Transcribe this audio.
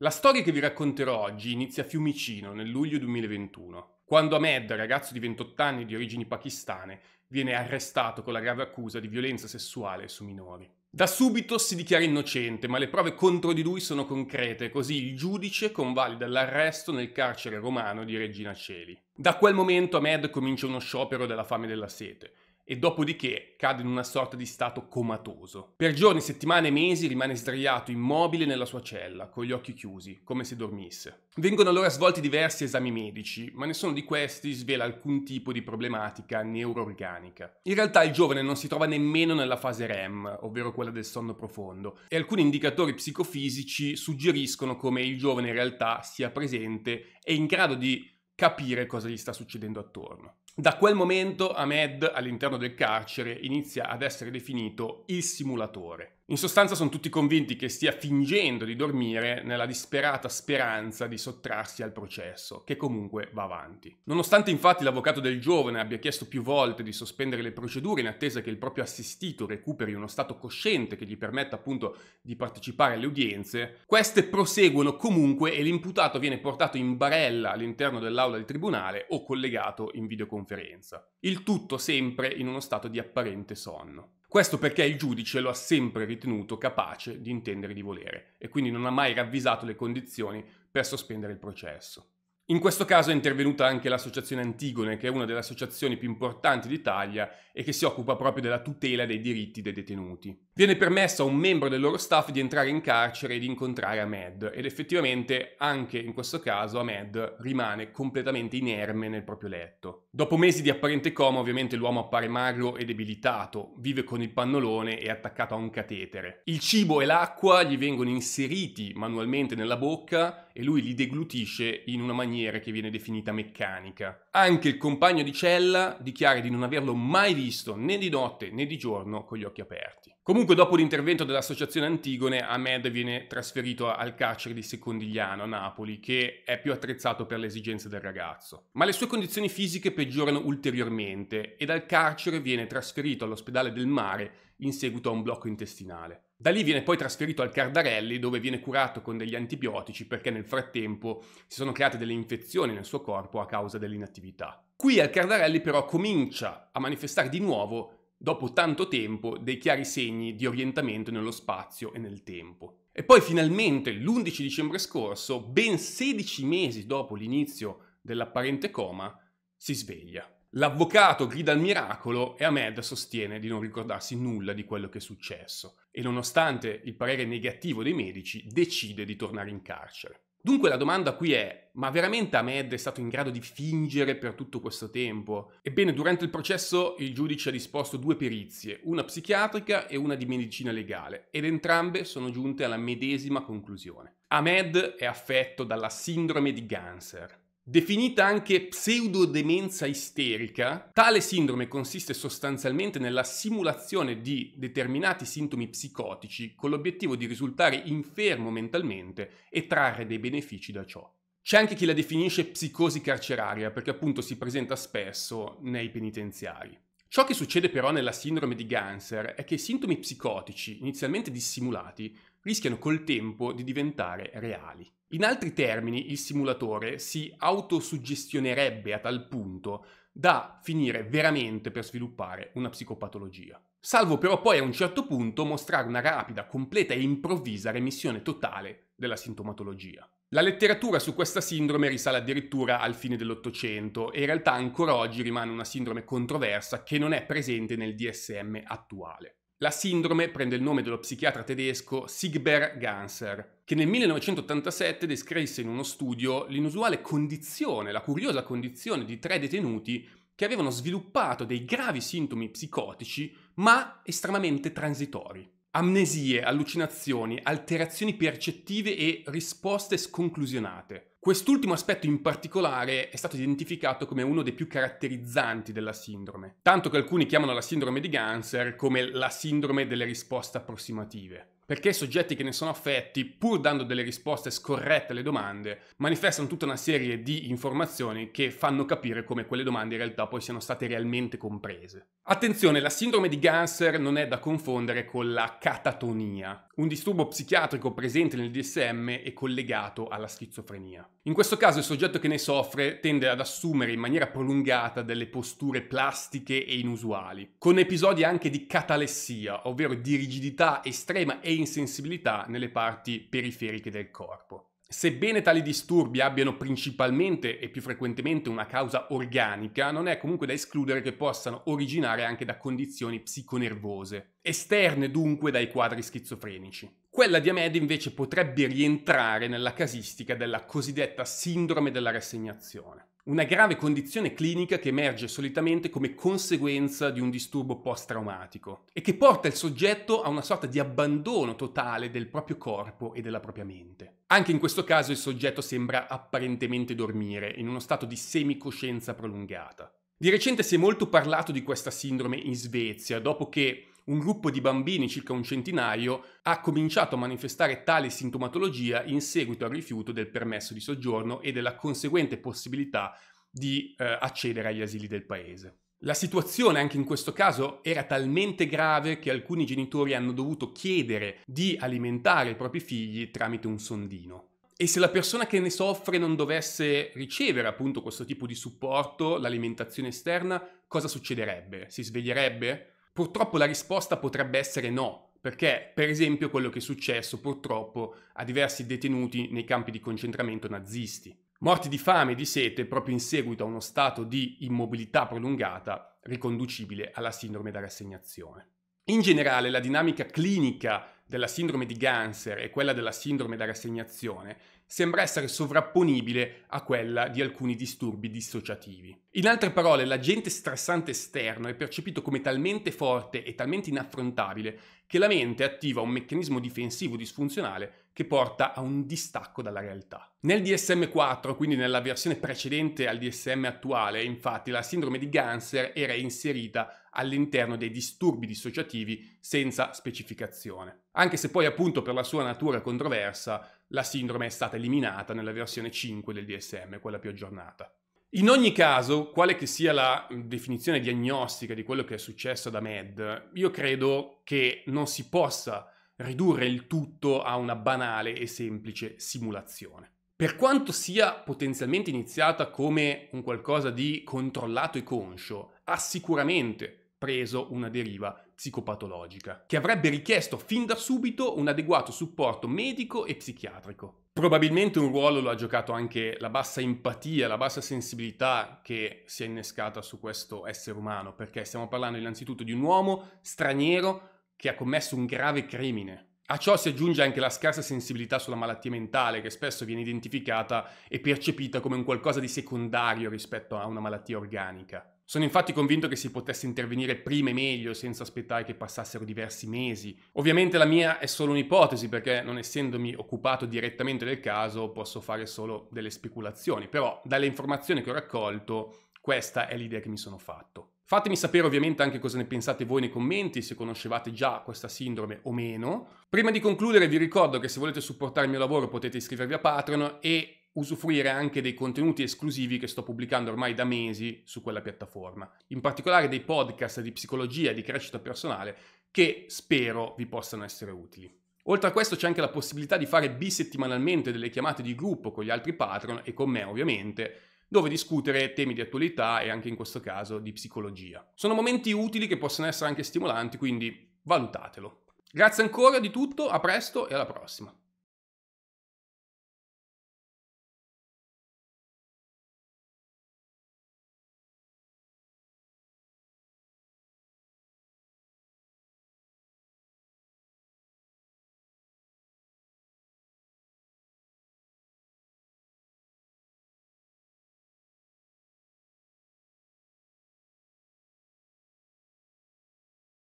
La storia che vi racconterò oggi inizia a Fiumicino nel luglio 2021, quando Ahmed, ragazzo di 28 anni di origini pakistane, viene arrestato con la grave accusa di violenza sessuale su minori. Da subito si dichiara innocente, ma le prove contro di lui sono concrete, così il giudice convalida l'arresto nel carcere romano di Regina Celi. Da quel momento Ahmed comincia uno sciopero della fame e della sete e dopodiché cade in una sorta di stato comatoso. Per giorni, settimane e mesi rimane sdraiato immobile nella sua cella, con gli occhi chiusi, come se dormisse. Vengono allora svolti diversi esami medici, ma nessuno di questi svela alcun tipo di problematica neuroorganica. In realtà il giovane non si trova nemmeno nella fase REM, ovvero quella del sonno profondo, e alcuni indicatori psicofisici suggeriscono come il giovane in realtà sia presente e in grado di capire cosa gli sta succedendo attorno. Da quel momento Ahmed all'interno del carcere inizia ad essere definito il simulatore. In sostanza sono tutti convinti che stia fingendo di dormire nella disperata speranza di sottrarsi al processo, che comunque va avanti. Nonostante infatti l'avvocato del giovane abbia chiesto più volte di sospendere le procedure in attesa che il proprio assistito recuperi uno stato cosciente che gli permetta appunto di partecipare alle udienze, queste proseguono comunque e l'imputato viene portato in barella all'interno dell'aula del tribunale o collegato in videoconferenza. Il tutto sempre in uno stato di apparente sonno. Questo perché il giudice lo ha sempre ritenuto capace di intendere di volere e quindi non ha mai ravvisato le condizioni per sospendere il processo. In questo caso è intervenuta anche l'associazione Antigone, che è una delle associazioni più importanti d'Italia e che si occupa proprio della tutela dei diritti dei detenuti. Viene permesso a un membro del loro staff di entrare in carcere e di incontrare Ahmed ed effettivamente anche in questo caso Ahmed rimane completamente inerme nel proprio letto. Dopo mesi di apparente coma ovviamente l'uomo appare magro e debilitato, vive con il pannolone e attaccato a un catetere. Il cibo e l'acqua gli vengono inseriti manualmente nella bocca e lui li deglutisce in una maniera che viene definita meccanica. Anche il compagno di cella dichiara di non averlo mai visto né di notte né di giorno con gli occhi aperti. Comunque Comunque dopo l'intervento dell'associazione Antigone, Ahmed viene trasferito al carcere di Secondigliano a Napoli, che è più attrezzato per le esigenze del ragazzo. Ma le sue condizioni fisiche peggiorano ulteriormente e dal carcere viene trasferito all'ospedale del mare in seguito a un blocco intestinale. Da lì viene poi trasferito al Cardarelli dove viene curato con degli antibiotici perché nel frattempo si sono create delle infezioni nel suo corpo a causa dell'inattività. Qui al Cardarelli però comincia a manifestare di nuovo dopo tanto tempo, dei chiari segni di orientamento nello spazio e nel tempo. E poi finalmente, l'11 dicembre scorso, ben 16 mesi dopo l'inizio dell'apparente coma, si sveglia. L'avvocato grida al miracolo e Ahmed sostiene di non ricordarsi nulla di quello che è successo e nonostante il parere negativo dei medici decide di tornare in carcere. Dunque la domanda qui è, ma veramente Ahmed è stato in grado di fingere per tutto questo tempo? Ebbene, durante il processo il giudice ha disposto due perizie, una psichiatrica e una di medicina legale, ed entrambe sono giunte alla medesima conclusione. Ahmed è affetto dalla sindrome di Ganser, Definita anche pseudodemenza isterica, tale sindrome consiste sostanzialmente nella simulazione di determinati sintomi psicotici con l'obiettivo di risultare infermo mentalmente e trarre dei benefici da ciò. C'è anche chi la definisce psicosi carceraria perché appunto si presenta spesso nei penitenziari. Ciò che succede però nella sindrome di Ganser è che i sintomi psicotici, inizialmente dissimulati, rischiano col tempo di diventare reali. In altri termini, il simulatore si autosuggestionerebbe a tal punto da finire veramente per sviluppare una psicopatologia. Salvo però poi a un certo punto mostrare una rapida, completa e improvvisa remissione totale della sintomatologia. La letteratura su questa sindrome risale addirittura al fine dell'Ottocento e in realtà ancora oggi rimane una sindrome controversa che non è presente nel DSM attuale. La sindrome prende il nome dello psichiatra tedesco Sigbert Ganser, che nel 1987 descrisse in uno studio l'inusuale condizione, la curiosa condizione di tre detenuti che avevano sviluppato dei gravi sintomi psicotici, ma estremamente transitori. Amnesie, allucinazioni, alterazioni percettive e risposte sconclusionate. Quest'ultimo aspetto in particolare è stato identificato come uno dei più caratterizzanti della sindrome, tanto che alcuni chiamano la sindrome di Ganser come la sindrome delle risposte approssimative perché i soggetti che ne sono affetti, pur dando delle risposte scorrette alle domande, manifestano tutta una serie di informazioni che fanno capire come quelle domande in realtà poi siano state realmente comprese. Attenzione, la sindrome di Ganser non è da confondere con la catatonia, un disturbo psichiatrico presente nel DSM e collegato alla schizofrenia. In questo caso il soggetto che ne soffre tende ad assumere in maniera prolungata delle posture plastiche e inusuali, con episodi anche di catalessia, ovvero di rigidità estrema e insensibilità nelle parti periferiche del corpo. Sebbene tali disturbi abbiano principalmente e più frequentemente una causa organica, non è comunque da escludere che possano originare anche da condizioni psiconervose, esterne dunque dai quadri schizofrenici. Quella di Ahmed invece potrebbe rientrare nella casistica della cosiddetta sindrome della rassegnazione una grave condizione clinica che emerge solitamente come conseguenza di un disturbo post-traumatico e che porta il soggetto a una sorta di abbandono totale del proprio corpo e della propria mente. Anche in questo caso il soggetto sembra apparentemente dormire, in uno stato di semicoscienza prolungata. Di recente si è molto parlato di questa sindrome in Svezia, dopo che un gruppo di bambini, circa un centinaio, ha cominciato a manifestare tale sintomatologia in seguito al rifiuto del permesso di soggiorno e della conseguente possibilità di eh, accedere agli asili del paese. La situazione anche in questo caso era talmente grave che alcuni genitori hanno dovuto chiedere di alimentare i propri figli tramite un sondino. E se la persona che ne soffre non dovesse ricevere appunto questo tipo di supporto, l'alimentazione esterna, cosa succederebbe? Si sveglierebbe? Purtroppo la risposta potrebbe essere no, perché per esempio quello che è successo purtroppo a diversi detenuti nei campi di concentramento nazisti. Morti di fame e di sete proprio in seguito a uno stato di immobilità prolungata riconducibile alla sindrome da rassegnazione. In generale la dinamica clinica della sindrome di Ganser e quella della sindrome da rassegnazione sembra essere sovrapponibile a quella di alcuni disturbi dissociativi. In altre parole, l'agente stressante esterno è percepito come talmente forte e talmente inaffrontabile che la mente attiva un meccanismo difensivo disfunzionale che porta a un distacco dalla realtà. Nel DSM-4, quindi nella versione precedente al DSM attuale, infatti la sindrome di Ganser era inserita all'interno dei disturbi dissociativi senza specificazione. Anche se poi appunto per la sua natura controversa la sindrome è stata eliminata nella versione 5 del DSM, quella più aggiornata. In ogni caso, quale che sia la definizione diagnostica di quello che è successo da Med, io credo che non si possa ridurre il tutto a una banale e semplice simulazione. Per quanto sia potenzialmente iniziata come un qualcosa di controllato e conscio, ha sicuramente preso una deriva psicopatologica, che avrebbe richiesto fin da subito un adeguato supporto medico e psichiatrico. Probabilmente un ruolo lo ha giocato anche la bassa empatia, la bassa sensibilità che si è innescata su questo essere umano, perché stiamo parlando innanzitutto di un uomo straniero che ha commesso un grave crimine. A ciò si aggiunge anche la scarsa sensibilità sulla malattia mentale, che spesso viene identificata e percepita come un qualcosa di secondario rispetto a una malattia organica. Sono infatti convinto che si potesse intervenire prima e meglio senza aspettare che passassero diversi mesi. Ovviamente la mia è solo un'ipotesi perché non essendomi occupato direttamente del caso posso fare solo delle speculazioni, però dalle informazioni che ho raccolto questa è l'idea che mi sono fatto. Fatemi sapere ovviamente anche cosa ne pensate voi nei commenti, se conoscevate già questa sindrome o meno. Prima di concludere vi ricordo che se volete supportare il mio lavoro potete iscrivervi a Patreon e usufruire anche dei contenuti esclusivi che sto pubblicando ormai da mesi su quella piattaforma, in particolare dei podcast di psicologia e di crescita personale che spero vi possano essere utili. Oltre a questo c'è anche la possibilità di fare bisettimanalmente delle chiamate di gruppo con gli altri patron e con me ovviamente, dove discutere temi di attualità e anche in questo caso di psicologia. Sono momenti utili che possono essere anche stimolanti, quindi valutatelo. Grazie ancora di tutto, a presto e alla prossima.